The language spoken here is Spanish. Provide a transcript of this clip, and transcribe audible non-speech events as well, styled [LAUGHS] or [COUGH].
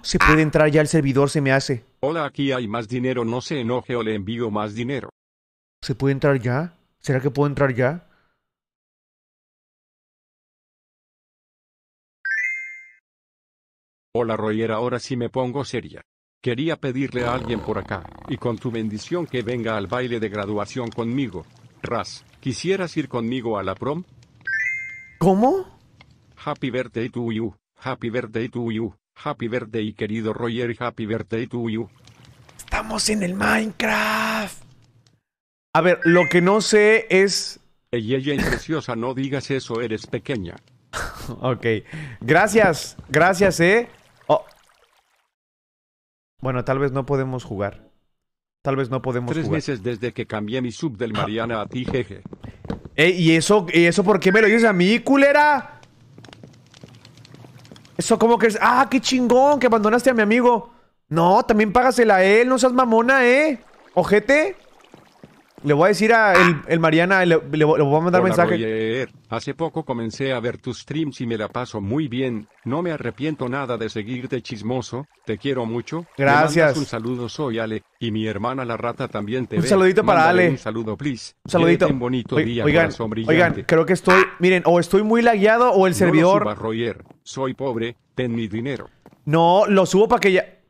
Se puede ah. entrar ya el servidor, se me hace. Hola, aquí hay más dinero, no se enoje o le envío más dinero. ¿Se puede entrar ya? ¿Será que puedo entrar ya? Hola Royer ahora sí me pongo seria. Quería pedirle a alguien por acá, y con tu bendición que venga al baile de graduación conmigo. Ras, ¿quisieras ir conmigo a la prom? ¿Cómo? Happy birthday to you, happy birthday to you, Happy birthday querido Roger, happy birthday to you. Estamos en el Minecraft. A ver, lo que no sé es... Ella, ella es preciosa, no digas eso, eres pequeña. [LAUGHS] ok, gracias, gracias, ¿eh? Oh. Bueno, tal vez no podemos jugar. Tal vez no podemos Tres meses desde que cambié mi sub del Mariana a ti, jeje. Eh, ¿y, eso, ¿Y eso por qué me lo dices a mí, culera? Eso como que es, ah, qué chingón que abandonaste a mi amigo. No, también págasela a él, no seas mamona, ¿eh? Ojete. Le voy a decir a el, Mariana, le, le, voy a mandar Hola, mensaje. Hace poco comencé a ver tus streams y me la paso muy bien. No me arrepiento nada de seguirte chismoso. Te quiero mucho. Gracias. Un saludo, soy Ale. Y mi hermana la rata también te un ve. Un saludito para Ale. Un saludo, please. Un saludito. Un bonito día, oigan, oigan, creo que estoy, miren, o estoy muy lagueado o el servidor soy pobre, ten mi dinero. No, lo subo para que ya...